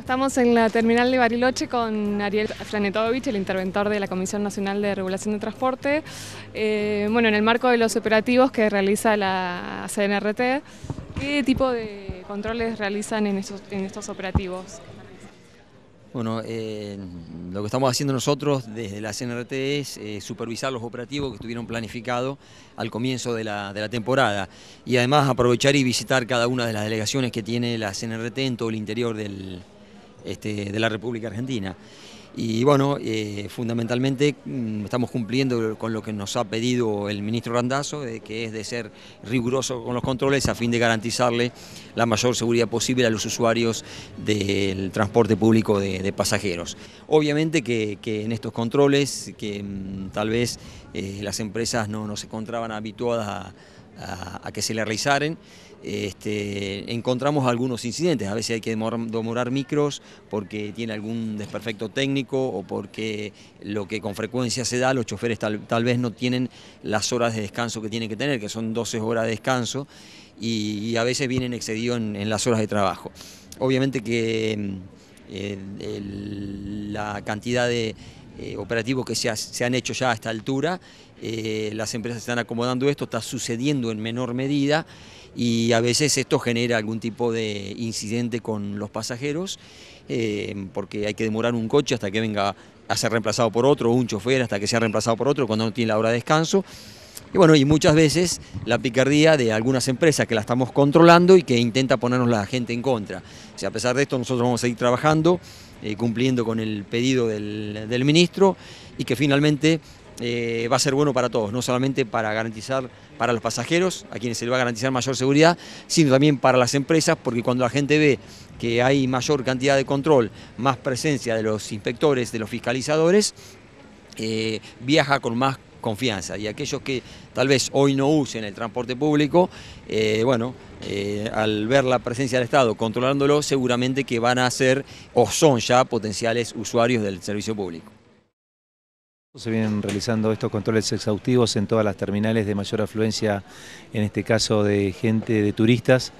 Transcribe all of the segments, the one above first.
estamos en la terminal de Bariloche con Ariel Flanetovich, el interventor de la Comisión Nacional de Regulación de Transporte. Eh, bueno, en el marco de los operativos que realiza la CNRT, ¿qué tipo de controles realizan en estos, operativos? Bueno, eh, lo que estamos haciendo nosotros desde la CNRT es eh, supervisar los operativos que estuvieron planificados al comienzo de la, de la, temporada y además aprovechar y visitar cada una de las delegaciones que tiene la CNRT en todo el interior del, este, de la República Argentina. Y bueno, eh, fundamentalmente mm, estamos cumpliendo con lo que nos ha pedido el ministro Randazo, que es de ser riguroso con los controles a fin de garantizarle la mayor seguridad posible a los usuarios del transporte público de, pasajeros. Obviamente que, en estos controles, que mm, tal vez eh, las empresas no, no se encontraban habituadas a a, que se le realizaren. Este, encontramos algunos incidentes, a veces hay que demorar, micros porque tiene algún desperfecto técnico o porque lo que con frecuencia se da, los choferes tal, vez no tienen las horas de descanso que tienen que tener, que son 12 horas de descanso, y, a veces vienen excedidos en, las horas de trabajo. Obviamente que mm, la cantidad de eh, operativos que se, han hecho ya a esta altura, eh, las empresas están acomodando esto, está sucediendo en menor medida y a veces esto genera algún tipo de incidente con los pasajeros, eh, porque hay que demorar un coche hasta que venga a ser reemplazado por otro, un chofer hasta que sea reemplazado por otro cuando no tiene la hora de descanso. Y bueno, y muchas veces la picardía de algunas empresas que la estamos controlando y que intenta ponernos la gente en contra. a pesar de esto, nosotros vamos a seguir trabajando. Eh, cumpliendo con el pedido del, ministro y que finalmente eh, va a ser bueno para todos, no solamente para garantizar para los pasajeros, a quienes se les va a garantizar mayor seguridad, sino también para las empresas, porque cuando la gente ve que hay mayor cantidad de control, más presencia de los inspectores, de los fiscalizadores, eh, viaja con más confianza. Y aquellos que tal vez hoy no usen el transporte público, eh, bueno, eh, al ver la presencia del Estado controlándolo, seguramente que van a ser o son ya potenciales usuarios del servicio público. Se vienen realizando estos controles exhaustivos en todas las terminales de mayor afluencia, en este caso de gente, de turistas,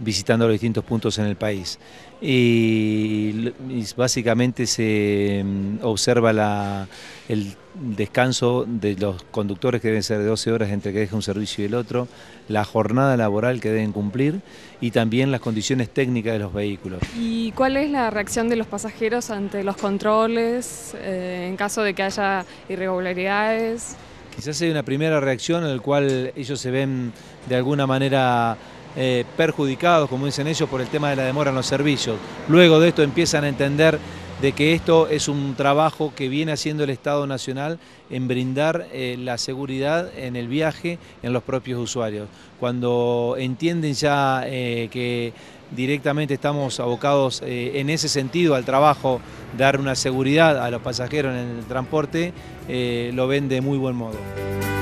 visitando los distintos puntos en el país. Y, básicamente se mm, observa la, el descanso de los conductores que deben ser de 12 horas entre que deje un servicio y el otro, la jornada laboral que deben cumplir y también las condiciones técnicas de los vehículos. ¿Y cuál es la reacción de los pasajeros ante los controles eh, en caso de que haya irregularidades? Quizás hay una primera reacción en la cual ellos se ven de alguna manera eh, perjudicados, como dicen ellos, por el tema de la demora en los servicios. Luego de esto empiezan a entender de que esto es un trabajo que viene haciendo el Estado Nacional en brindar eh, la seguridad en el viaje en los propios usuarios. Cuando entienden ya eh, que directamente estamos abocados eh, en ese sentido al trabajo, dar una seguridad a los pasajeros en el transporte, lo ven de muy buen modo.